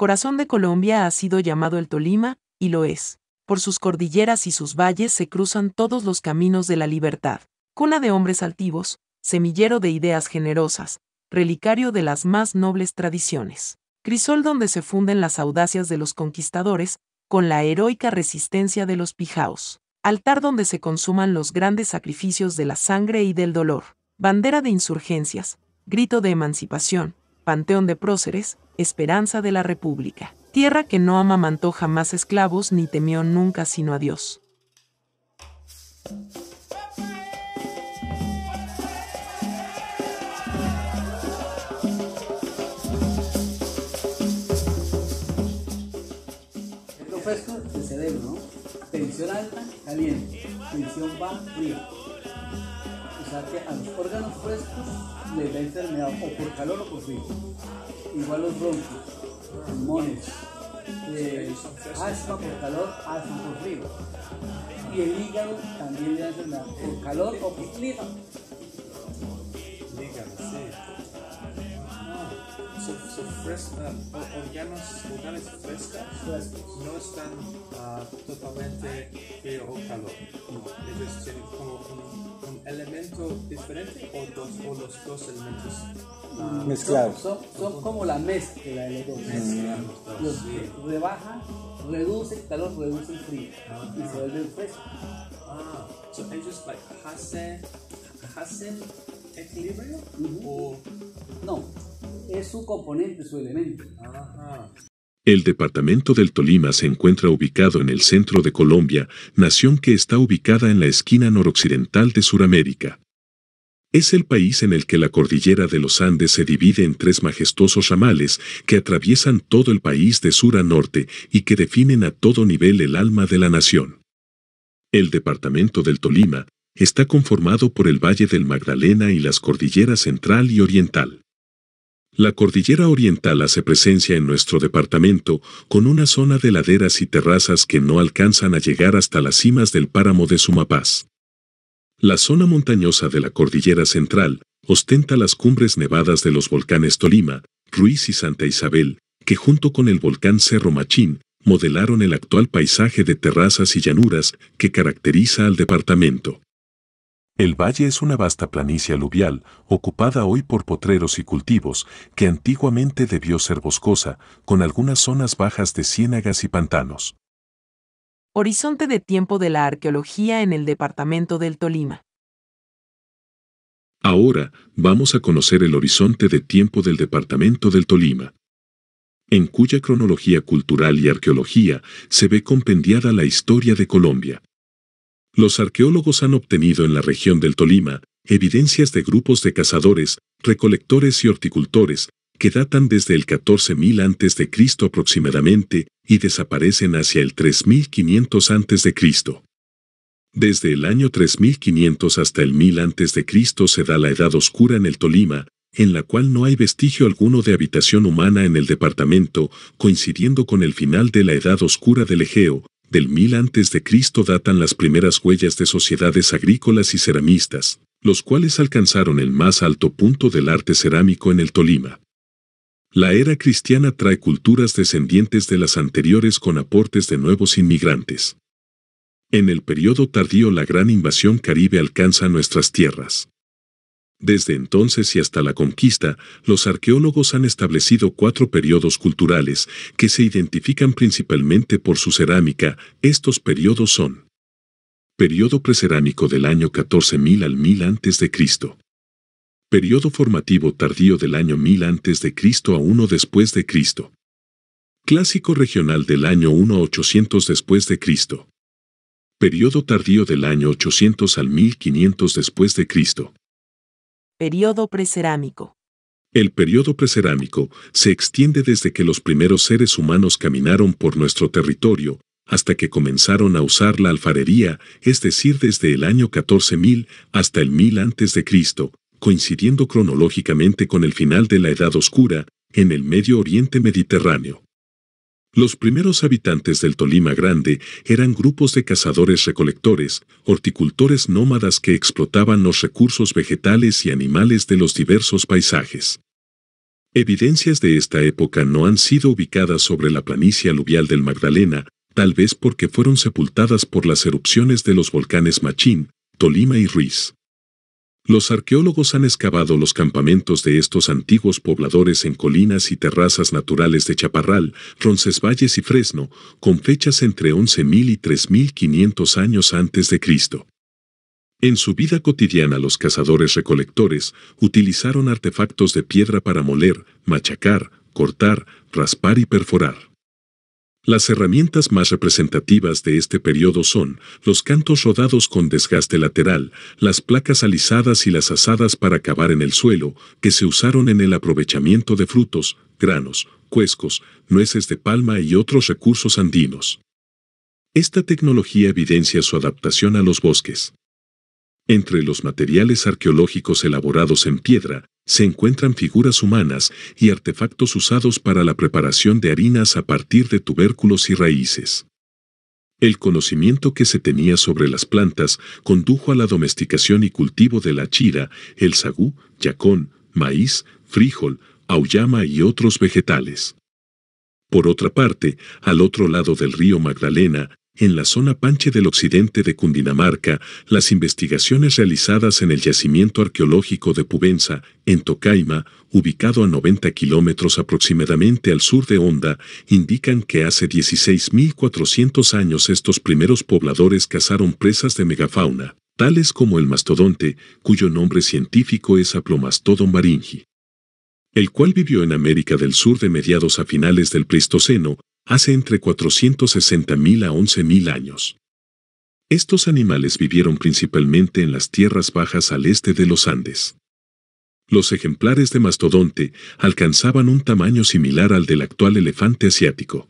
Corazón de Colombia ha sido llamado el Tolima, y lo es. Por sus cordilleras y sus valles se cruzan todos los caminos de la libertad. Cuna de hombres altivos, semillero de ideas generosas, relicario de las más nobles tradiciones. Crisol donde se funden las audacias de los conquistadores, con la heroica resistencia de los pijaos. Altar donde se consuman los grandes sacrificios de la sangre y del dolor. Bandera de insurgencias, grito de emancipación, Panteón de Próceres, Esperanza de la República, tierra que no amamantó jamás esclavos ni temió nunca sino a Dios. ¿no? Tensión alta, caliente. Tensión fría que a los órganos frescos le la enfermedad o por calor o por frío. Igual los bronquios, pulmones, eh, asma por calor, asma por frío. Y el hígado también le da enfermedad por calor o por clima. Hígado, sí los o, o, frescos, no están ah, totalmente frío eh, o calor. No. Ellos como un, elemento diferente o, dos, los dos elementos ah, mm, mezclados. Son, como la mezcla de los dos. Mm. Los rebaja, reduce el calor, reduce el frío y se vuelve fresco. Ah, so ellos hacen, equilibrio o no es componente, El departamento del Tolima se encuentra ubicado en el centro de Colombia, nación que está ubicada en la esquina noroccidental de Sudamérica. Es el país en el que la cordillera de los Andes se divide en tres majestuosos ramales que atraviesan todo el país de sur a norte y que definen a todo nivel el alma de la nación. El departamento del Tolima está conformado por el Valle del Magdalena y las cordilleras central y oriental. La cordillera oriental hace presencia en nuestro departamento con una zona de laderas y terrazas que no alcanzan a llegar hasta las cimas del páramo de Sumapaz. La zona montañosa de la cordillera central ostenta las cumbres nevadas de los volcanes Tolima, Ruiz y Santa Isabel, que junto con el volcán Cerro Machín modelaron el actual paisaje de terrazas y llanuras que caracteriza al departamento. El valle es una vasta planicie aluvial, ocupada hoy por potreros y cultivos, que antiguamente debió ser boscosa, con algunas zonas bajas de ciénagas y pantanos. Horizonte de tiempo de la arqueología en el departamento del Tolima. Ahora vamos a conocer el horizonte de tiempo del departamento del Tolima, en cuya cronología cultural y arqueología se ve compendiada la historia de Colombia. Los arqueólogos han obtenido en la región del Tolima evidencias de grupos de cazadores, recolectores y horticultores que datan desde el 14.000 a.C. aproximadamente y desaparecen hacia el 3500 a.C. Desde el año 3500 hasta el 1000 a.C. se da la Edad Oscura en el Tolima, en la cual no hay vestigio alguno de habitación humana en el departamento, coincidiendo con el final de la Edad Oscura del Egeo, del 1000 a.C. datan las primeras huellas de sociedades agrícolas y ceramistas, los cuales alcanzaron el más alto punto del arte cerámico en el Tolima. La era cristiana trae culturas descendientes de las anteriores con aportes de nuevos inmigrantes. En el periodo tardío la gran invasión caribe alcanza nuestras tierras. Desde entonces y hasta la conquista, los arqueólogos han establecido cuatro periodos culturales que se identifican principalmente por su cerámica. Estos periodos son Periodo precerámico del año 14000 al 1000 a.C. Periodo formativo tardío del año 1000 a.C. a 1 después de Cristo. Clásico regional del año 800 después de Cristo. Periodo tardío del año 800 al 1500 después de Cristo. Periodo precerámico. El periodo precerámico se extiende desde que los primeros seres humanos caminaron por nuestro territorio hasta que comenzaron a usar la alfarería, es decir, desde el año 14000 hasta el 1000 a.C., coincidiendo cronológicamente con el final de la Edad Oscura en el Medio Oriente Mediterráneo. Los primeros habitantes del Tolima Grande eran grupos de cazadores-recolectores, horticultores nómadas que explotaban los recursos vegetales y animales de los diversos paisajes. Evidencias de esta época no han sido ubicadas sobre la planicie aluvial del Magdalena, tal vez porque fueron sepultadas por las erupciones de los volcanes Machín, Tolima y Ruiz. Los arqueólogos han excavado los campamentos de estos antiguos pobladores en colinas y terrazas naturales de Chaparral, Roncesvalles y Fresno, con fechas entre 11.000 y 3.500 años antes de Cristo. En su vida cotidiana los cazadores-recolectores utilizaron artefactos de piedra para moler, machacar, cortar, raspar y perforar. Las herramientas más representativas de este periodo son los cantos rodados con desgaste lateral, las placas alisadas y las asadas para cavar en el suelo, que se usaron en el aprovechamiento de frutos, granos, cuescos, nueces de palma y otros recursos andinos. Esta tecnología evidencia su adaptación a los bosques. Entre los materiales arqueológicos elaborados en piedra, se encuentran figuras humanas y artefactos usados para la preparación de harinas a partir de tubérculos y raíces. El conocimiento que se tenía sobre las plantas condujo a la domesticación y cultivo de la chira, el sagú, yacón, maíz, frijol, auyama y otros vegetales. Por otra parte, al otro lado del río Magdalena, en la zona Panche del occidente de Cundinamarca, las investigaciones realizadas en el yacimiento arqueológico de Pubenza, en Tocaima, ubicado a 90 kilómetros aproximadamente al sur de Honda, indican que hace 16.400 años estos primeros pobladores cazaron presas de megafauna, tales como el mastodonte, cuyo nombre científico es Aplomastodon baringi el cual vivió en América del Sur de mediados a finales del Pleistoceno hace entre 460.000 a 11.000 años. Estos animales vivieron principalmente en las tierras bajas al este de los Andes. Los ejemplares de mastodonte alcanzaban un tamaño similar al del actual elefante asiático.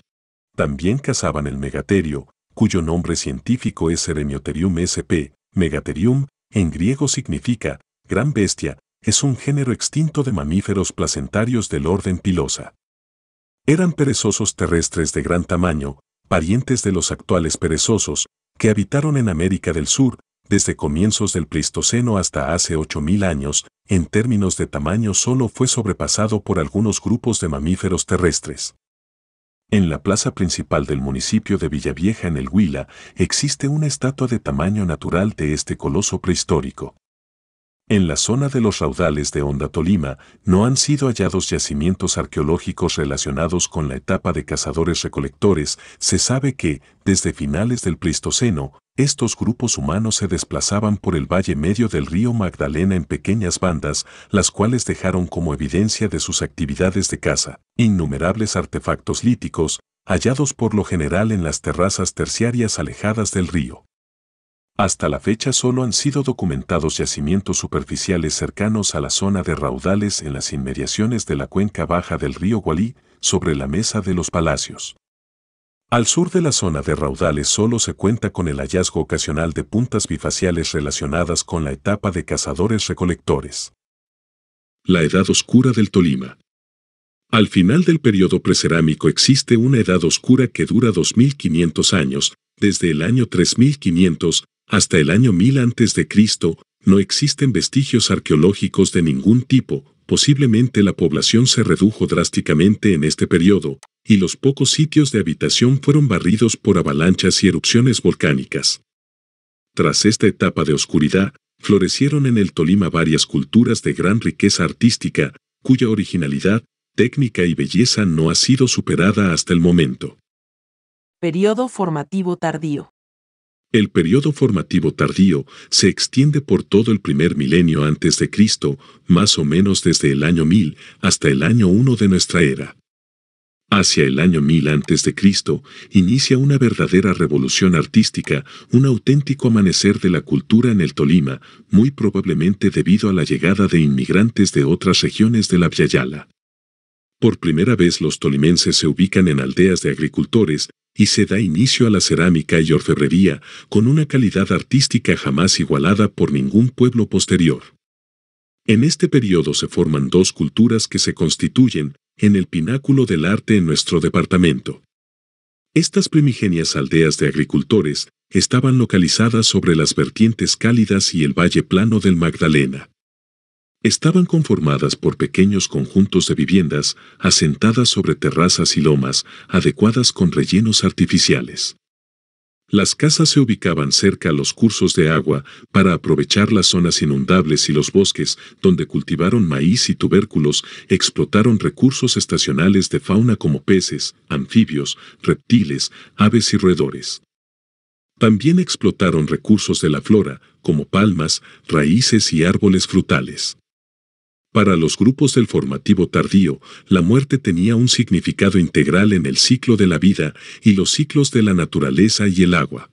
También cazaban el megaterio, cuyo nombre científico es eremioterium sp. Megatherium, en griego significa gran bestia, es un género extinto de mamíferos placentarios del orden pilosa. Eran perezosos terrestres de gran tamaño, parientes de los actuales perezosos, que habitaron en América del Sur desde comienzos del Pleistoceno hasta hace 8.000 años, en términos de tamaño solo fue sobrepasado por algunos grupos de mamíferos terrestres. En la plaza principal del municipio de Villavieja en el Huila existe una estatua de tamaño natural de este coloso prehistórico. En la zona de los raudales de Honda Tolima no han sido hallados yacimientos arqueológicos relacionados con la etapa de cazadores-recolectores. Se sabe que, desde finales del Pleistoceno, estos grupos humanos se desplazaban por el valle medio del río Magdalena en pequeñas bandas, las cuales dejaron como evidencia de sus actividades de caza innumerables artefactos líticos, hallados por lo general en las terrazas terciarias alejadas del río. Hasta la fecha solo han sido documentados yacimientos superficiales cercanos a la zona de raudales en las inmediaciones de la cuenca baja del río Gualí, sobre la mesa de los palacios. Al sur de la zona de raudales solo se cuenta con el hallazgo ocasional de puntas bifaciales relacionadas con la etapa de cazadores-recolectores. La Edad Oscura del Tolima Al final del periodo precerámico existe una Edad Oscura que dura 2.500 años, desde el año 3500 hasta el año 1000 a.C., no existen vestigios arqueológicos de ningún tipo, posiblemente la población se redujo drásticamente en este periodo, y los pocos sitios de habitación fueron barridos por avalanchas y erupciones volcánicas. Tras esta etapa de oscuridad, florecieron en el Tolima varias culturas de gran riqueza artística, cuya originalidad, técnica y belleza no ha sido superada hasta el momento. Periodo formativo tardío. El periodo formativo tardío se extiende por todo el primer milenio antes de Cristo, más o menos desde el año 1000 hasta el año 1 de nuestra era. Hacia el año 1000 antes de Cristo inicia una verdadera revolución artística, un auténtico amanecer de la cultura en el Tolima, muy probablemente debido a la llegada de inmigrantes de otras regiones de la Viayala. Por primera vez los tolimenses se ubican en aldeas de agricultores, y se da inicio a la cerámica y orfebrería con una calidad artística jamás igualada por ningún pueblo posterior. En este periodo se forman dos culturas que se constituyen en el pináculo del arte en nuestro departamento. Estas primigenias aldeas de agricultores estaban localizadas sobre las vertientes cálidas y el valle plano del Magdalena estaban conformadas por pequeños conjuntos de viviendas asentadas sobre terrazas y lomas adecuadas con rellenos artificiales. Las casas se ubicaban cerca a los cursos de agua para aprovechar las zonas inundables y los bosques donde cultivaron maíz y tubérculos, explotaron recursos estacionales de fauna como peces, anfibios, reptiles, aves y roedores. También explotaron recursos de la flora, como palmas, raíces y árboles frutales. Para los grupos del formativo tardío, la muerte tenía un significado integral en el ciclo de la vida y los ciclos de la naturaleza y el agua.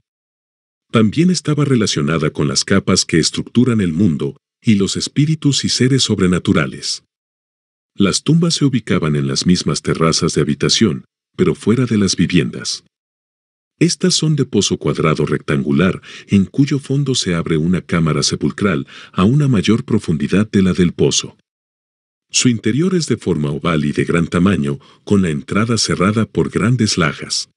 También estaba relacionada con las capas que estructuran el mundo y los espíritus y seres sobrenaturales. Las tumbas se ubicaban en las mismas terrazas de habitación, pero fuera de las viviendas. Estas son de pozo cuadrado rectangular, en cuyo fondo se abre una cámara sepulcral a una mayor profundidad de la del pozo. Su interior es de forma oval y de gran tamaño, con la entrada cerrada por grandes lajas.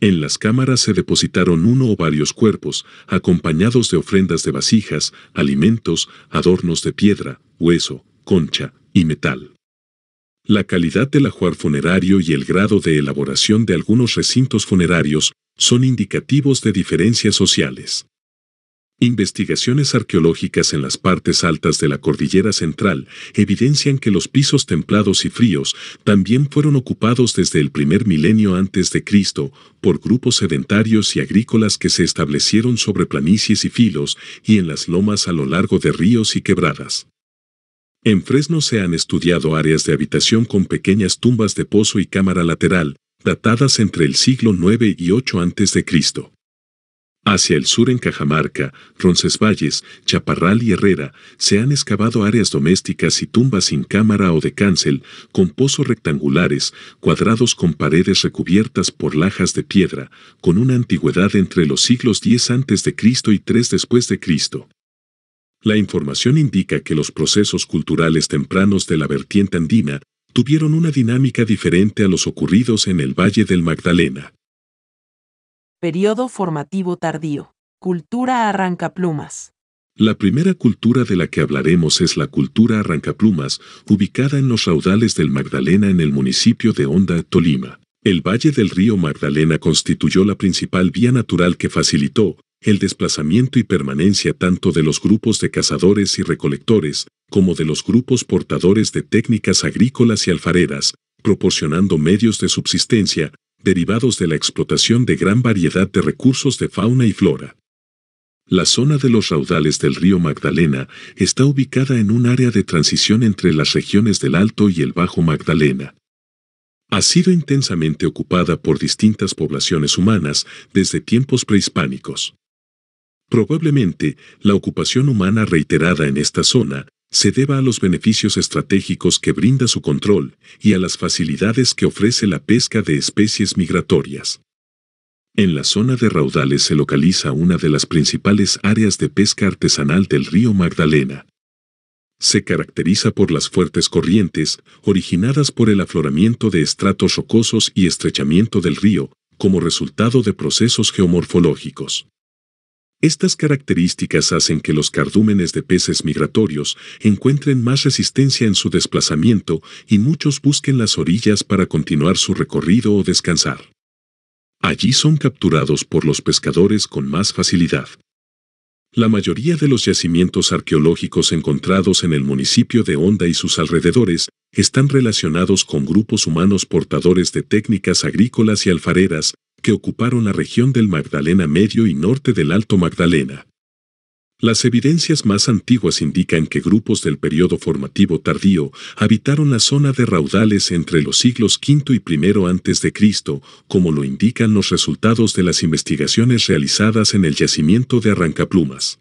En las cámaras se depositaron uno o varios cuerpos, acompañados de ofrendas de vasijas, alimentos, adornos de piedra, hueso, concha y metal. La calidad del ajuar funerario y el grado de elaboración de algunos recintos funerarios son indicativos de diferencias sociales. Investigaciones arqueológicas en las partes altas de la cordillera central evidencian que los pisos templados y fríos también fueron ocupados desde el primer milenio antes de Cristo por grupos sedentarios y agrícolas que se establecieron sobre planicies y filos y en las lomas a lo largo de ríos y quebradas. En Fresno se han estudiado áreas de habitación con pequeñas tumbas de pozo y cámara lateral, datadas entre el siglo IX y VIII a.C. Hacia el sur en Cajamarca, Roncesvalles, Chaparral y Herrera se han excavado áreas domésticas y tumbas sin cámara o de cáncel, con pozos rectangulares, cuadrados con paredes recubiertas por lajas de piedra, con una antigüedad entre los siglos de a.C. y 3 después de Cristo. La información indica que los procesos culturales tempranos de la vertiente andina tuvieron una dinámica diferente a los ocurridos en el Valle del Magdalena. Periodo formativo tardío. Cultura arrancaplumas. La primera cultura de la que hablaremos es la cultura arrancaplumas, ubicada en los raudales del Magdalena en el municipio de Honda, Tolima. El valle del río Magdalena constituyó la principal vía natural que facilitó el desplazamiento y permanencia tanto de los grupos de cazadores y recolectores, como de los grupos portadores de técnicas agrícolas y alfareras, proporcionando medios de subsistencia, derivados de la explotación de gran variedad de recursos de fauna y flora. La zona de los raudales del río Magdalena está ubicada en un área de transición entre las regiones del Alto y el Bajo Magdalena. Ha sido intensamente ocupada por distintas poblaciones humanas desde tiempos prehispánicos. Probablemente, la ocupación humana reiterada en esta zona se deba a los beneficios estratégicos que brinda su control y a las facilidades que ofrece la pesca de especies migratorias. En la zona de raudales se localiza una de las principales áreas de pesca artesanal del río Magdalena. Se caracteriza por las fuertes corrientes, originadas por el afloramiento de estratos rocosos y estrechamiento del río, como resultado de procesos geomorfológicos. Estas características hacen que los cardúmenes de peces migratorios encuentren más resistencia en su desplazamiento y muchos busquen las orillas para continuar su recorrido o descansar. Allí son capturados por los pescadores con más facilidad. La mayoría de los yacimientos arqueológicos encontrados en el municipio de Honda y sus alrededores están relacionados con grupos humanos portadores de técnicas agrícolas y alfareras, que ocuparon la región del Magdalena Medio y norte del Alto Magdalena. Las evidencias más antiguas indican que grupos del periodo formativo tardío habitaron la zona de raudales entre los siglos V y I antes de como lo indican los resultados de las investigaciones realizadas en el yacimiento de Arrancaplumas.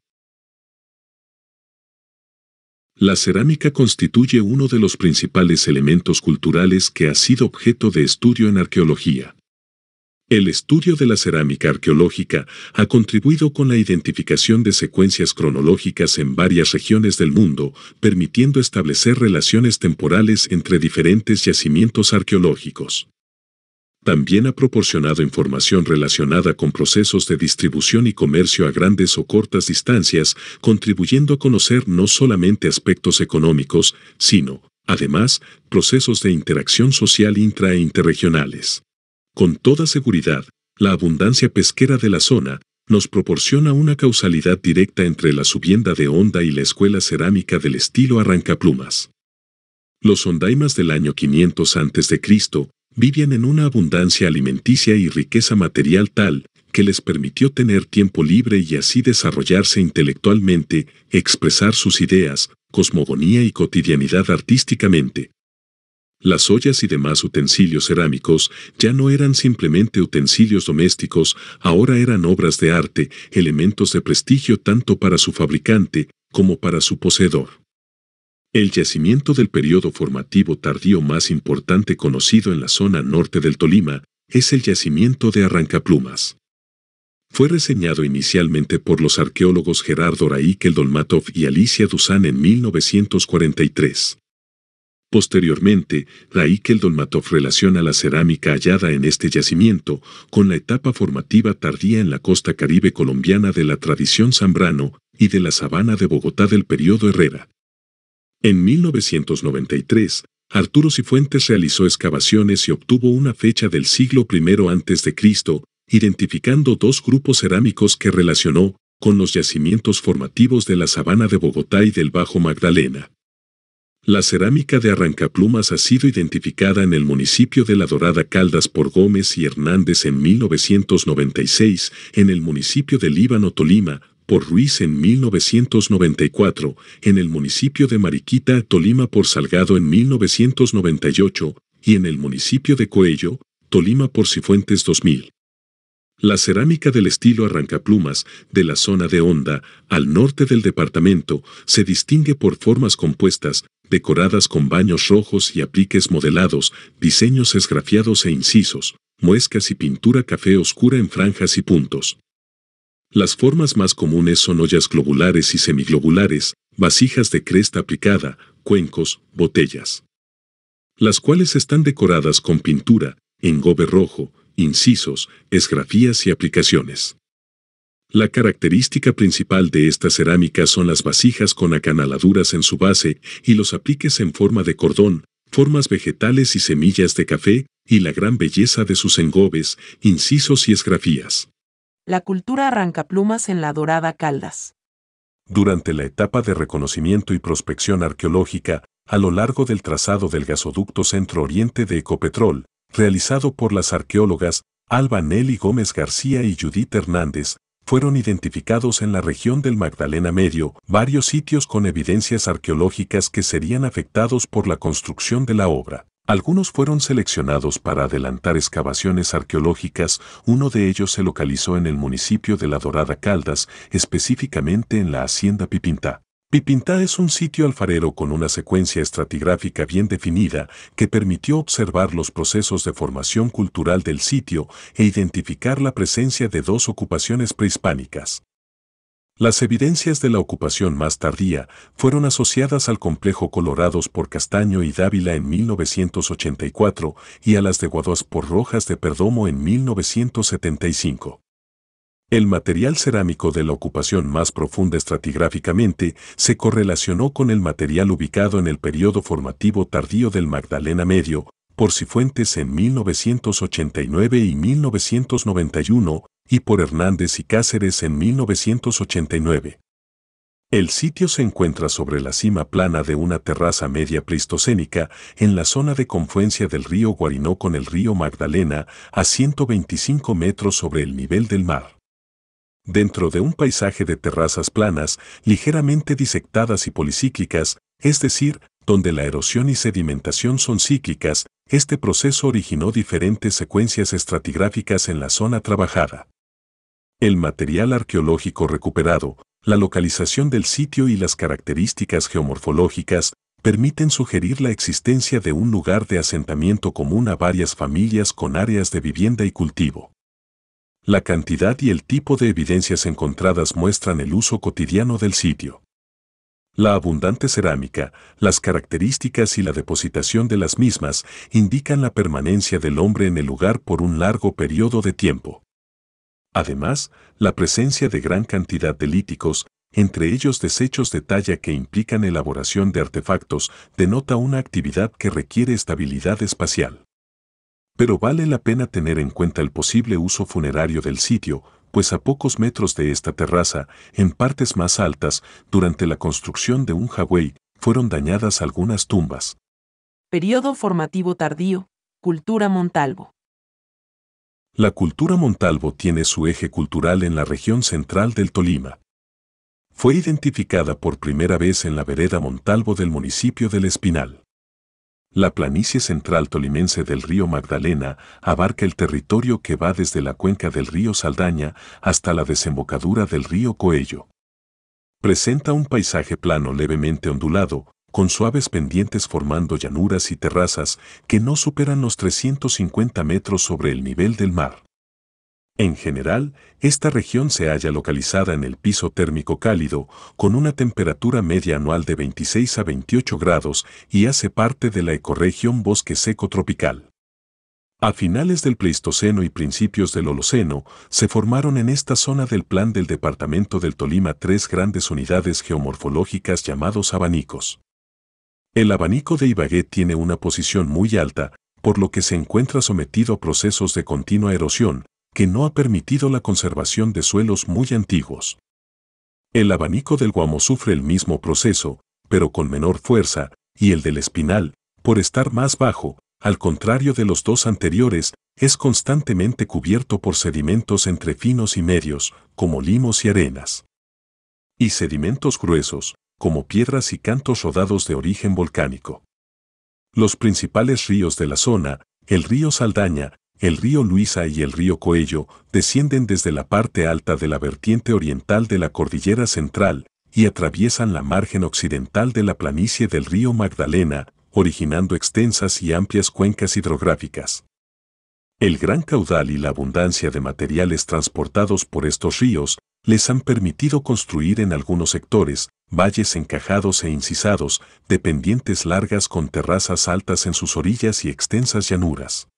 La cerámica constituye uno de los principales elementos culturales que ha sido objeto de estudio en arqueología. El estudio de la cerámica arqueológica ha contribuido con la identificación de secuencias cronológicas en varias regiones del mundo, permitiendo establecer relaciones temporales entre diferentes yacimientos arqueológicos. También ha proporcionado información relacionada con procesos de distribución y comercio a grandes o cortas distancias, contribuyendo a conocer no solamente aspectos económicos, sino, además, procesos de interacción social intra e interregionales. Con toda seguridad, la abundancia pesquera de la zona nos proporciona una causalidad directa entre la subienda de onda y la escuela cerámica del estilo arrancaplumas. Los Ondaimas del año 500 a.C. vivían en una abundancia alimenticia y riqueza material tal que les permitió tener tiempo libre y así desarrollarse intelectualmente, expresar sus ideas, cosmogonía y cotidianidad artísticamente, las ollas y demás utensilios cerámicos ya no eran simplemente utensilios domésticos, ahora eran obras de arte, elementos de prestigio tanto para su fabricante como para su poseedor. El yacimiento del periodo formativo tardío más importante conocido en la zona norte del Tolima es el yacimiento de Arrancaplumas. Fue reseñado inicialmente por los arqueólogos Gerardo Raíquel Dolmatov y Alicia Dusan en 1943. Posteriormente, Raíkel Dolmatov relaciona la cerámica hallada en este yacimiento con la etapa formativa tardía en la costa caribe colombiana de la tradición zambrano y de la sabana de Bogotá del periodo Herrera. En 1993, Arturo Cifuentes realizó excavaciones y obtuvo una fecha del siglo I a.C., identificando dos grupos cerámicos que relacionó con los yacimientos formativos de la sabana de Bogotá y del Bajo Magdalena. La cerámica de Arrancaplumas ha sido identificada en el municipio de La Dorada Caldas por Gómez y Hernández en 1996, en el municipio de Líbano Tolima, por Ruiz en 1994, en el municipio de Mariquita Tolima por Salgado en 1998 y en el municipio de Coello, Tolima por Cifuentes 2000. La cerámica del estilo arrancaplumas de la zona de Honda, al norte del departamento, se distingue por formas compuestas, decoradas con baños rojos y apliques modelados, diseños esgrafiados e incisos, muescas y pintura café oscura en franjas y puntos. Las formas más comunes son ollas globulares y semiglobulares, vasijas de cresta aplicada, cuencos, botellas. Las cuales están decoradas con pintura, engobe rojo, incisos, esgrafías y aplicaciones. La característica principal de esta cerámica son las vasijas con acanaladuras en su base y los apliques en forma de cordón, formas vegetales y semillas de café, y la gran belleza de sus engobes, incisos y esgrafías. La cultura arranca plumas en la dorada Caldas. Durante la etapa de reconocimiento y prospección arqueológica, a lo largo del trazado del gasoducto centro-oriente de Ecopetrol, realizado por las arqueólogas Alba Nelly Gómez García y Judith Hernández, fueron identificados en la región del Magdalena Medio varios sitios con evidencias arqueológicas que serían afectados por la construcción de la obra. Algunos fueron seleccionados para adelantar excavaciones arqueológicas, uno de ellos se localizó en el municipio de La Dorada Caldas, específicamente en la hacienda Pipintá. Pipintá es un sitio alfarero con una secuencia estratigráfica bien definida que permitió observar los procesos de formación cultural del sitio e identificar la presencia de dos ocupaciones prehispánicas. Las evidencias de la ocupación más tardía fueron asociadas al complejo Colorados por Castaño y Dávila en 1984 y a las de Guaduas por Rojas de Perdomo en 1975. El material cerámico de la ocupación más profunda estratigráficamente se correlacionó con el material ubicado en el periodo formativo tardío del Magdalena Medio, por Cifuentes en 1989 y 1991, y por Hernández y Cáceres en 1989. El sitio se encuentra sobre la cima plana de una terraza media pleistocénica en la zona de confluencia del río Guarinó con el río Magdalena, a 125 metros sobre el nivel del mar dentro de un paisaje de terrazas planas, ligeramente disectadas y policíclicas, es decir, donde la erosión y sedimentación son cíclicas, este proceso originó diferentes secuencias estratigráficas en la zona trabajada. El material arqueológico recuperado, la localización del sitio y las características geomorfológicas permiten sugerir la existencia de un lugar de asentamiento común a varias familias con áreas de vivienda y cultivo. La cantidad y el tipo de evidencias encontradas muestran el uso cotidiano del sitio. La abundante cerámica, las características y la depositación de las mismas indican la permanencia del hombre en el lugar por un largo periodo de tiempo. Además, la presencia de gran cantidad de líticos, entre ellos desechos de talla que implican elaboración de artefactos, denota una actividad que requiere estabilidad espacial pero vale la pena tener en cuenta el posible uso funerario del sitio, pues a pocos metros de esta terraza, en partes más altas, durante la construcción de un jagüey, fueron dañadas algunas tumbas. Periodo formativo tardío, cultura Montalvo. La cultura Montalvo tiene su eje cultural en la región central del Tolima. Fue identificada por primera vez en la vereda Montalvo del municipio del Espinal. La planicie central tolimense del río Magdalena abarca el territorio que va desde la cuenca del río Saldaña hasta la desembocadura del río Coello. Presenta un paisaje plano levemente ondulado, con suaves pendientes formando llanuras y terrazas que no superan los 350 metros sobre el nivel del mar. En general, esta región se halla localizada en el piso térmico cálido, con una temperatura media anual de 26 a 28 grados y hace parte de la ecorregión bosque seco tropical. A finales del Pleistoceno y principios del Holoceno, se formaron en esta zona del plan del departamento del Tolima tres grandes unidades geomorfológicas llamados abanicos. El abanico de Ibagué tiene una posición muy alta, por lo que se encuentra sometido a procesos de continua erosión, que no ha permitido la conservación de suelos muy antiguos. El abanico del guamo sufre el mismo proceso, pero con menor fuerza, y el del espinal, por estar más bajo, al contrario de los dos anteriores, es constantemente cubierto por sedimentos entre finos y medios, como limos y arenas. Y sedimentos gruesos, como piedras y cantos rodados de origen volcánico. Los principales ríos de la zona, el río Saldaña, el río Luisa y el río Coello descienden desde la parte alta de la vertiente oriental de la cordillera central y atraviesan la margen occidental de la planicie del río Magdalena, originando extensas y amplias cuencas hidrográficas. El gran caudal y la abundancia de materiales transportados por estos ríos les han permitido construir en algunos sectores valles encajados e incisados de pendientes largas con terrazas altas en sus orillas y extensas llanuras.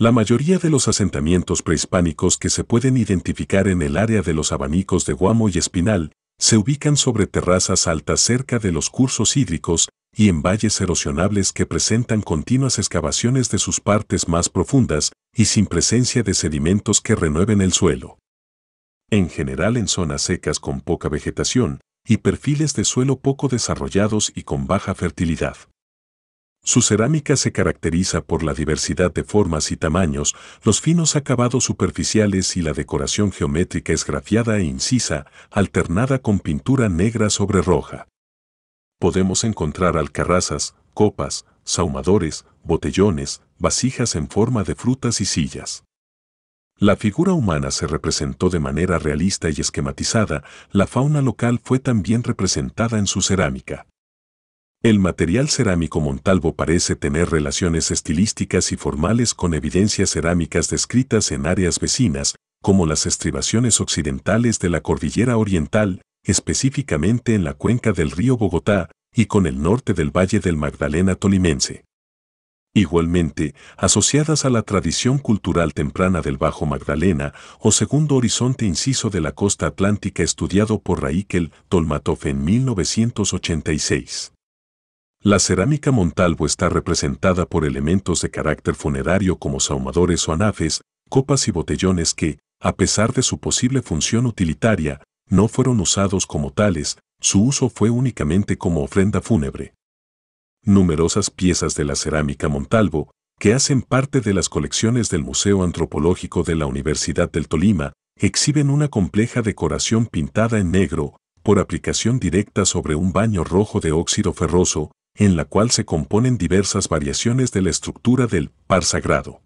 La mayoría de los asentamientos prehispánicos que se pueden identificar en el área de los abanicos de Guamo y Espinal se ubican sobre terrazas altas cerca de los cursos hídricos y en valles erosionables que presentan continuas excavaciones de sus partes más profundas y sin presencia de sedimentos que renueven el suelo. En general en zonas secas con poca vegetación y perfiles de suelo poco desarrollados y con baja fertilidad. Su cerámica se caracteriza por la diversidad de formas y tamaños, los finos acabados superficiales y la decoración geométrica esgrafiada e incisa, alternada con pintura negra sobre roja. Podemos encontrar alcarrazas, copas, saumadores, botellones, vasijas en forma de frutas y sillas. La figura humana se representó de manera realista y esquematizada, la fauna local fue también representada en su cerámica. El material cerámico Montalvo parece tener relaciones estilísticas y formales con evidencias cerámicas descritas en áreas vecinas, como las estribaciones occidentales de la cordillera oriental, específicamente en la cuenca del río Bogotá y con el norte del valle del Magdalena tolimense. Igualmente, asociadas a la tradición cultural temprana del Bajo Magdalena o segundo horizonte inciso de la costa atlántica estudiado por Raikel Tolmatov en 1986. La cerámica Montalvo está representada por elementos de carácter funerario como saumadores o anafes, copas y botellones que, a pesar de su posible función utilitaria, no fueron usados como tales, su uso fue únicamente como ofrenda fúnebre. Numerosas piezas de la cerámica Montalvo, que hacen parte de las colecciones del Museo Antropológico de la Universidad del Tolima, exhiben una compleja decoración pintada en negro, por aplicación directa sobre un baño rojo de óxido ferroso, en la cual se componen diversas variaciones de la estructura del par sagrado.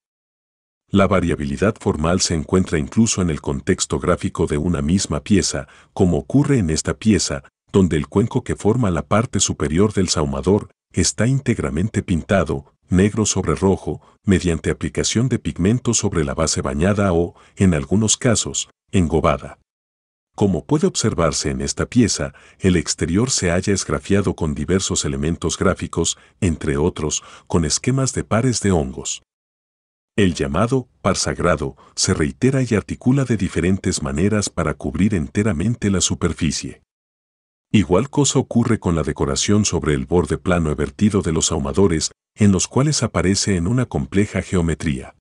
La variabilidad formal se encuentra incluso en el contexto gráfico de una misma pieza, como ocurre en esta pieza, donde el cuenco que forma la parte superior del saumador está íntegramente pintado, negro sobre rojo, mediante aplicación de pigmento sobre la base bañada o, en algunos casos, engobada. Como puede observarse en esta pieza, el exterior se halla esgrafiado con diversos elementos gráficos, entre otros, con esquemas de pares de hongos. El llamado par sagrado se reitera y articula de diferentes maneras para cubrir enteramente la superficie. Igual cosa ocurre con la decoración sobre el borde plano evertido de los ahumadores, en los cuales aparece en una compleja geometría.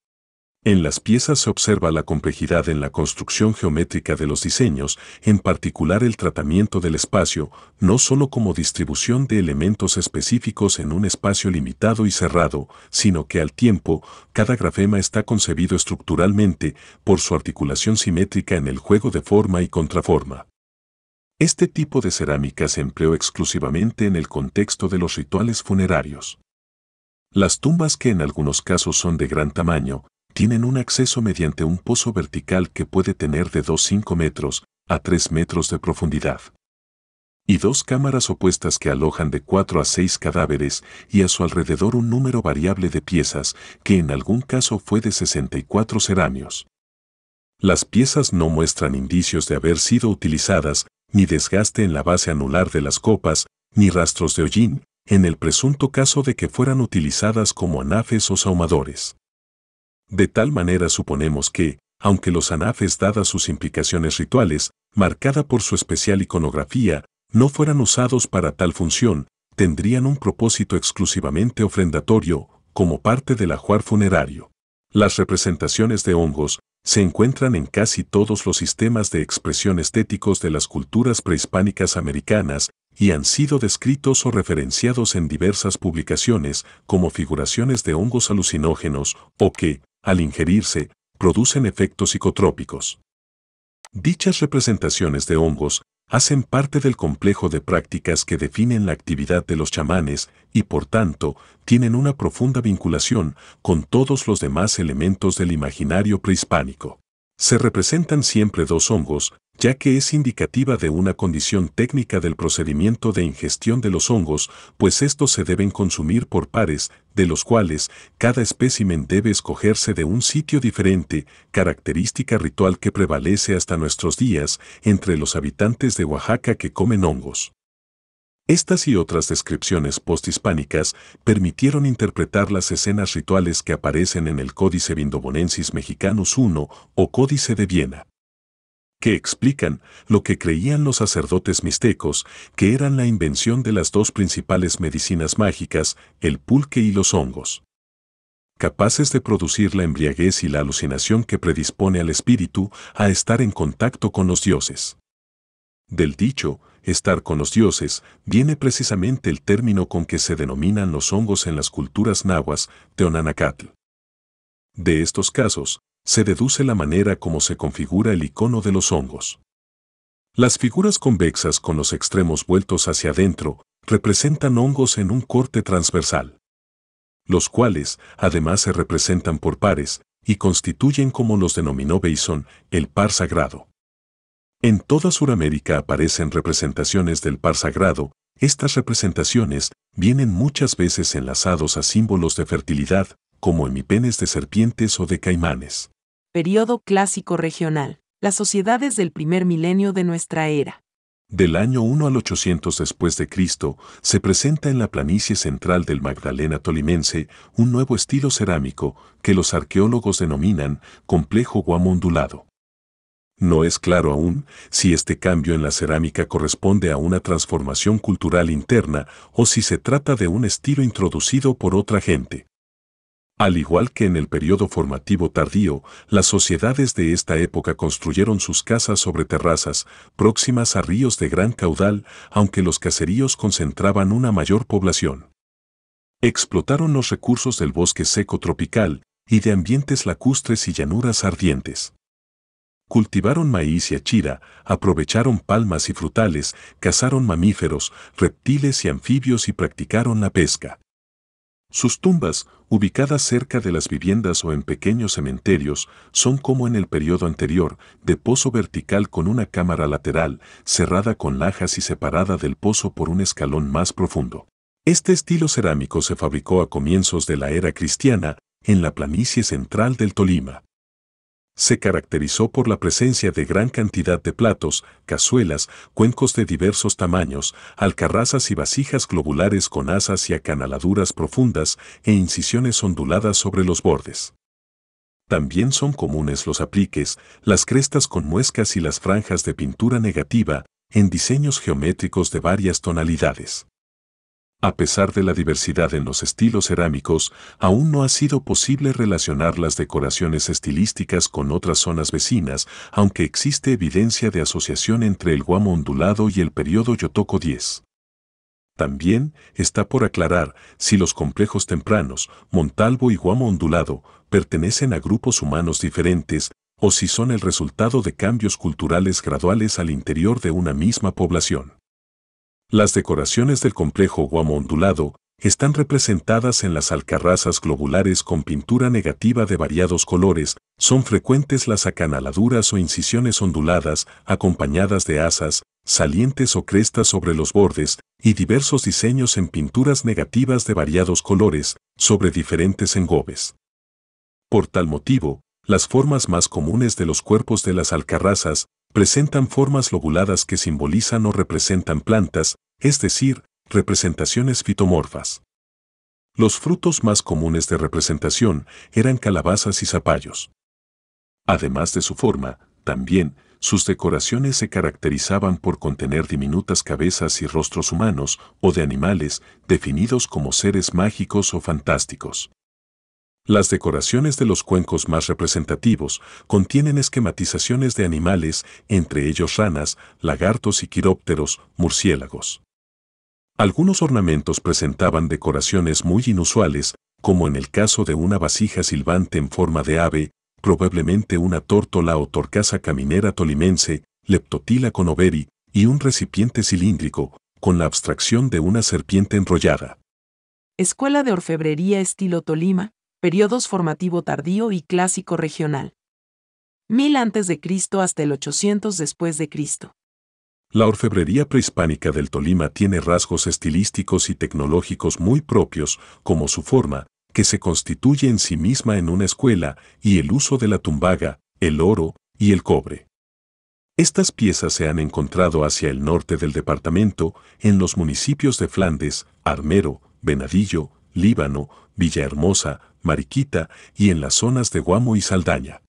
En las piezas se observa la complejidad en la construcción geométrica de los diseños, en particular el tratamiento del espacio, no solo como distribución de elementos específicos en un espacio limitado y cerrado, sino que al tiempo, cada grafema está concebido estructuralmente por su articulación simétrica en el juego de forma y contraforma. Este tipo de cerámica se empleó exclusivamente en el contexto de los rituales funerarios. Las tumbas que en algunos casos son de gran tamaño, tienen un acceso mediante un pozo vertical que puede tener de 2,5 metros a 3 metros de profundidad. Y dos cámaras opuestas que alojan de 4 a 6 cadáveres y a su alrededor un número variable de piezas, que en algún caso fue de 64 cerámicos. Las piezas no muestran indicios de haber sido utilizadas, ni desgaste en la base anular de las copas, ni rastros de hollín, en el presunto caso de que fueran utilizadas como anafes o saumadores. De tal manera suponemos que, aunque los anafes dadas sus implicaciones rituales, marcada por su especial iconografía, no fueran usados para tal función, tendrían un propósito exclusivamente ofrendatorio, como parte del ajuar funerario. Las representaciones de hongos se encuentran en casi todos los sistemas de expresión estéticos de las culturas prehispánicas americanas y han sido descritos o referenciados en diversas publicaciones como figuraciones de hongos alucinógenos o que, al ingerirse, producen efectos psicotrópicos. Dichas representaciones de hongos hacen parte del complejo de prácticas que definen la actividad de los chamanes y por tanto tienen una profunda vinculación con todos los demás elementos del imaginario prehispánico. Se representan siempre dos hongos, ya que es indicativa de una condición técnica del procedimiento de ingestión de los hongos, pues estos se deben consumir por pares, de los cuales cada espécimen debe escogerse de un sitio diferente, característica ritual que prevalece hasta nuestros días entre los habitantes de Oaxaca que comen hongos. Estas y otras descripciones posthispánicas permitieron interpretar las escenas rituales que aparecen en el Códice Vindobonensis Mexicanus I o Códice de Viena que explican lo que creían los sacerdotes mixtecos, que eran la invención de las dos principales medicinas mágicas, el pulque y los hongos. Capaces de producir la embriaguez y la alucinación que predispone al espíritu a estar en contacto con los dioses. Del dicho, estar con los dioses, viene precisamente el término con que se denominan los hongos en las culturas nahuas teonanacatl De estos casos, se deduce la manera como se configura el icono de los hongos. Las figuras convexas con los extremos vueltos hacia adentro representan hongos en un corte transversal, los cuales además se representan por pares y constituyen como los denominó Bason el par sagrado. En toda Suramérica aparecen representaciones del par sagrado, estas representaciones vienen muchas veces enlazados a símbolos de fertilidad, como emipenes de serpientes o de caimanes. Periodo clásico regional. Las sociedades del primer milenio de nuestra era. Del año 1 al 800 después de Cristo, se presenta en la planicie central del Magdalena tolimense un nuevo estilo cerámico que los arqueólogos denominan complejo guamondulado. No es claro aún si este cambio en la cerámica corresponde a una transformación cultural interna o si se trata de un estilo introducido por otra gente. Al igual que en el periodo formativo tardío, las sociedades de esta época construyeron sus casas sobre terrazas próximas a ríos de gran caudal, aunque los caseríos concentraban una mayor población. Explotaron los recursos del bosque seco tropical y de ambientes lacustres y llanuras ardientes. Cultivaron maíz y achira, aprovecharon palmas y frutales, cazaron mamíferos, reptiles y anfibios y practicaron la pesca. Sus tumbas, ubicadas cerca de las viviendas o en pequeños cementerios, son como en el periodo anterior, de pozo vertical con una cámara lateral, cerrada con lajas y separada del pozo por un escalón más profundo. Este estilo cerámico se fabricó a comienzos de la era cristiana, en la planicie central del Tolima. Se caracterizó por la presencia de gran cantidad de platos, cazuelas, cuencos de diversos tamaños, alcarrazas y vasijas globulares con asas y acanaladuras profundas e incisiones onduladas sobre los bordes. También son comunes los apliques, las crestas con muescas y las franjas de pintura negativa en diseños geométricos de varias tonalidades. A pesar de la diversidad en los estilos cerámicos, aún no ha sido posible relacionar las decoraciones estilísticas con otras zonas vecinas, aunque existe evidencia de asociación entre el guamo ondulado y el periodo Yotoco X. También está por aclarar si los complejos tempranos, Montalvo y guamo ondulado, pertenecen a grupos humanos diferentes o si son el resultado de cambios culturales graduales al interior de una misma población. Las decoraciones del complejo guamo ondulado están representadas en las alcarrazas globulares con pintura negativa de variados colores, son frecuentes las acanaladuras o incisiones onduladas, acompañadas de asas, salientes o crestas sobre los bordes, y diversos diseños en pinturas negativas de variados colores, sobre diferentes engobes. Por tal motivo, las formas más comunes de los cuerpos de las alcarrazas presentan formas lobuladas que simbolizan o representan plantas, es decir, representaciones fitomorfas. Los frutos más comunes de representación eran calabazas y zapallos. Además de su forma, también, sus decoraciones se caracterizaban por contener diminutas cabezas y rostros humanos o de animales definidos como seres mágicos o fantásticos. Las decoraciones de los cuencos más representativos contienen esquematizaciones de animales, entre ellos ranas, lagartos y quirópteros, murciélagos. Algunos ornamentos presentaban decoraciones muy inusuales, como en el caso de una vasija silbante en forma de ave, probablemente una tórtola o torcaza caminera tolimense, leptotila con overi, y un recipiente cilíndrico, con la abstracción de una serpiente enrollada. Escuela de Orfebrería estilo Tolima, periodos formativo tardío y clásico regional. Mil antes de Cristo hasta el 800 después de Cristo. La orfebrería prehispánica del Tolima tiene rasgos estilísticos y tecnológicos muy propios, como su forma, que se constituye en sí misma en una escuela, y el uso de la tumbaga, el oro y el cobre. Estas piezas se han encontrado hacia el norte del departamento, en los municipios de Flandes, Armero, Venadillo, Líbano, Villahermosa, Mariquita y en las zonas de Guamo y Saldaña.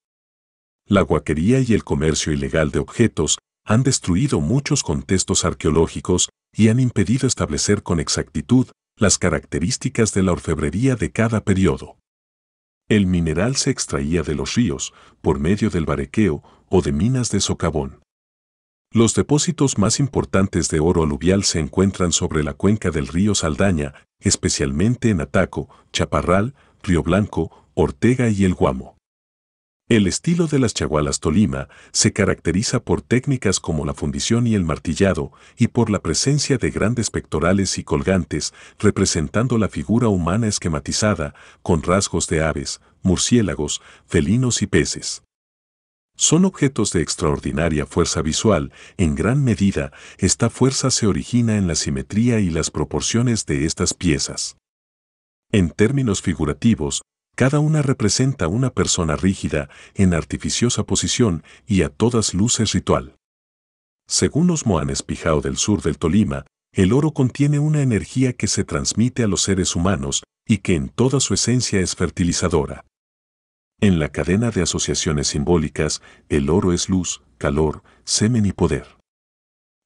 La guaquería y el comercio ilegal de objetos han destruido muchos contextos arqueológicos y han impedido establecer con exactitud las características de la orfebrería de cada periodo. El mineral se extraía de los ríos por medio del barequeo o de minas de socavón. Los depósitos más importantes de oro aluvial se encuentran sobre la cuenca del río Saldaña, especialmente en Ataco, Chaparral, Río Blanco, Ortega y El Guamo. El estilo de las chagualas Tolima se caracteriza por técnicas como la fundición y el martillado y por la presencia de grandes pectorales y colgantes representando la figura humana esquematizada con rasgos de aves, murciélagos, felinos y peces. Son objetos de extraordinaria fuerza visual, en gran medida esta fuerza se origina en la simetría y las proporciones de estas piezas. En términos figurativos, cada una representa una persona rígida, en artificiosa posición y a todas luces ritual. Según los moanes Pijao del sur del Tolima, el oro contiene una energía que se transmite a los seres humanos y que en toda su esencia es fertilizadora. En la cadena de asociaciones simbólicas, el oro es luz, calor, semen y poder.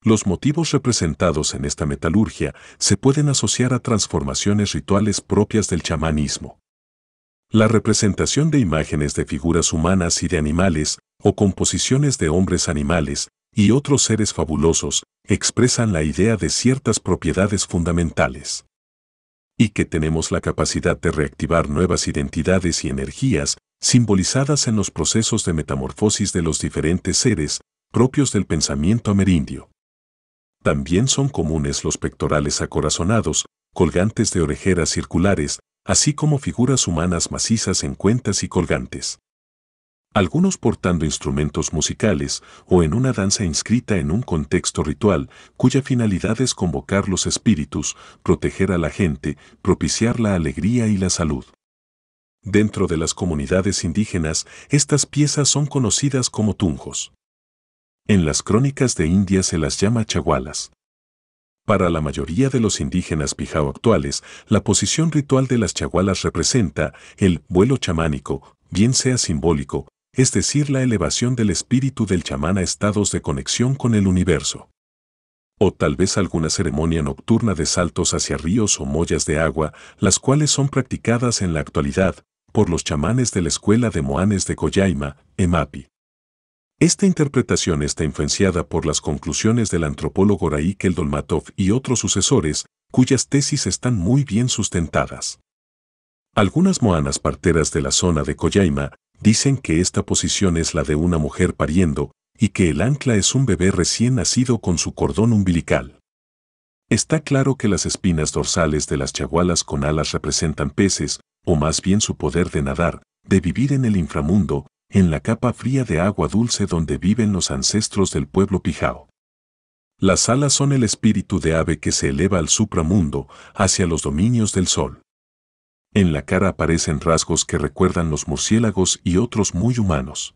Los motivos representados en esta metalurgia se pueden asociar a transformaciones rituales propias del chamanismo. La representación de imágenes de figuras humanas y de animales, o composiciones de hombres animales y otros seres fabulosos, expresan la idea de ciertas propiedades fundamentales. Y que tenemos la capacidad de reactivar nuevas identidades y energías simbolizadas en los procesos de metamorfosis de los diferentes seres propios del pensamiento amerindio. También son comunes los pectorales acorazonados, colgantes de orejeras circulares, así como figuras humanas macizas en cuentas y colgantes. Algunos portando instrumentos musicales o en una danza inscrita en un contexto ritual cuya finalidad es convocar los espíritus, proteger a la gente, propiciar la alegría y la salud. Dentro de las comunidades indígenas, estas piezas son conocidas como tunjos. En las crónicas de India se las llama chagualas. Para la mayoría de los indígenas pijao actuales, la posición ritual de las chagualas representa el vuelo chamánico, bien sea simbólico, es decir, la elevación del espíritu del chamán a estados de conexión con el universo. O tal vez alguna ceremonia nocturna de saltos hacia ríos o mollas de agua, las cuales son practicadas en la actualidad por los chamanes de la escuela de Moanes de Coyaima, Emapi. Esta interpretación está influenciada por las conclusiones del antropólogo Raikel Dolmatov y otros sucesores, cuyas tesis están muy bien sustentadas. Algunas moanas parteras de la zona de Coyaima dicen que esta posición es la de una mujer pariendo y que el ancla es un bebé recién nacido con su cordón umbilical. Está claro que las espinas dorsales de las chagualas con alas representan peces, o más bien su poder de nadar, de vivir en el inframundo, en la capa fría de agua dulce donde viven los ancestros del pueblo pijao. Las alas son el espíritu de ave que se eleva al supramundo, hacia los dominios del sol. En la cara aparecen rasgos que recuerdan los murciélagos y otros muy humanos.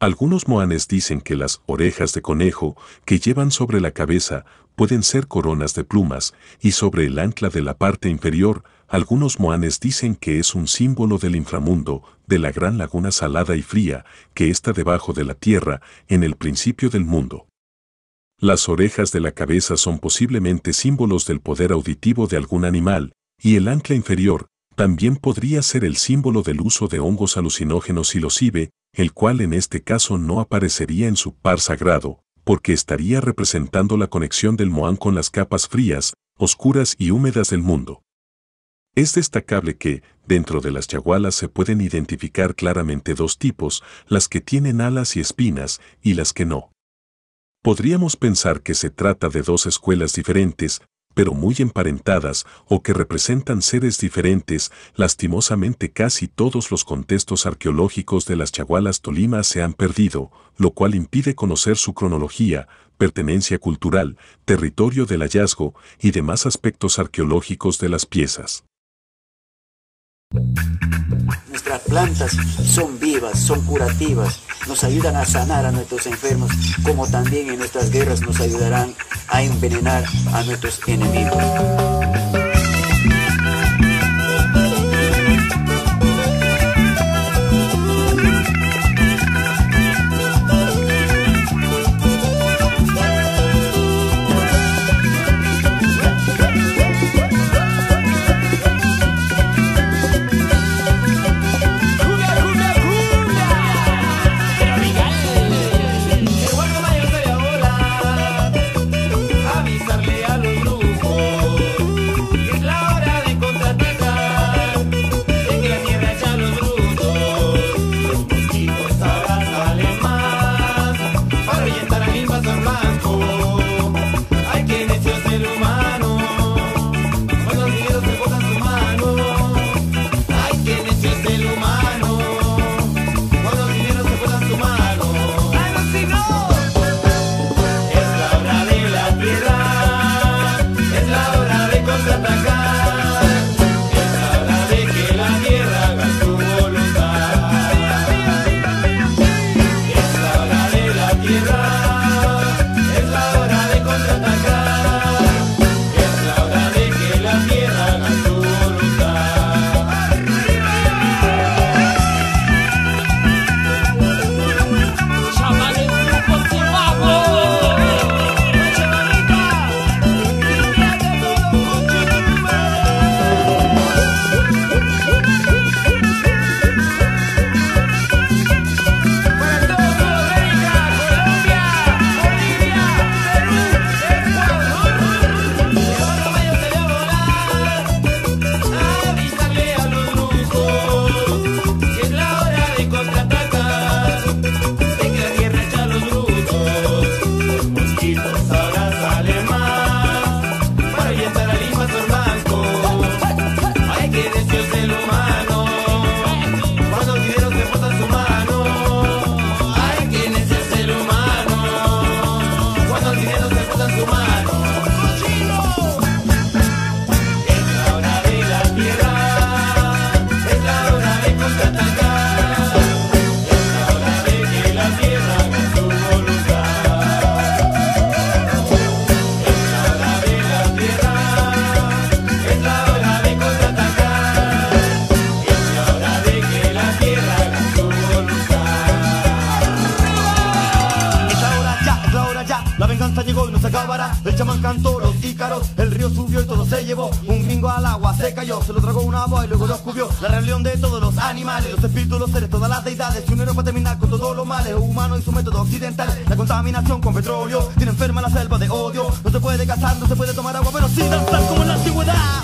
Algunos moanes dicen que las orejas de conejo que llevan sobre la cabeza pueden ser coronas de plumas y sobre el ancla de la parte inferior, algunos moanes dicen que es un símbolo del inframundo, de la gran laguna salada y fría que está debajo de la tierra en el principio del mundo. Las orejas de la cabeza son posiblemente símbolos del poder auditivo de algún animal, y el ancla inferior también podría ser el símbolo del uso de hongos alucinógenos y locibe, el cual en este caso no aparecería en su par sagrado, porque estaría representando la conexión del Moán con las capas frías, oscuras y húmedas del mundo. Es destacable que, dentro de las chagualas se pueden identificar claramente dos tipos, las que tienen alas y espinas y las que no. Podríamos pensar que se trata de dos escuelas diferentes, pero muy emparentadas o que representan seres diferentes, lastimosamente casi todos los contextos arqueológicos de las chagualas Tolima se han perdido, lo cual impide conocer su cronología, pertenencia cultural, territorio del hallazgo y demás aspectos arqueológicos de las piezas. Nuestras plantas son vivas, son curativas, nos ayudan a sanar a nuestros enfermos, como también en nuestras guerras nos ayudarán a envenenar a nuestros enemigos. se acabará. El chamán cantó los ícaros, el río subió y todo se llevó. Un gringo al agua se cayó, se lo tragó una voz y luego lo escupió. La rebelión de todos los animales, los espíritus, los seres, todas las deidades un va para terminar con todos los males humanos y su método occidental. La contaminación con petróleo tiene enferma la selva de odio. No se puede cazar, no se puede tomar agua, pero sí danzar como en la antigüedad.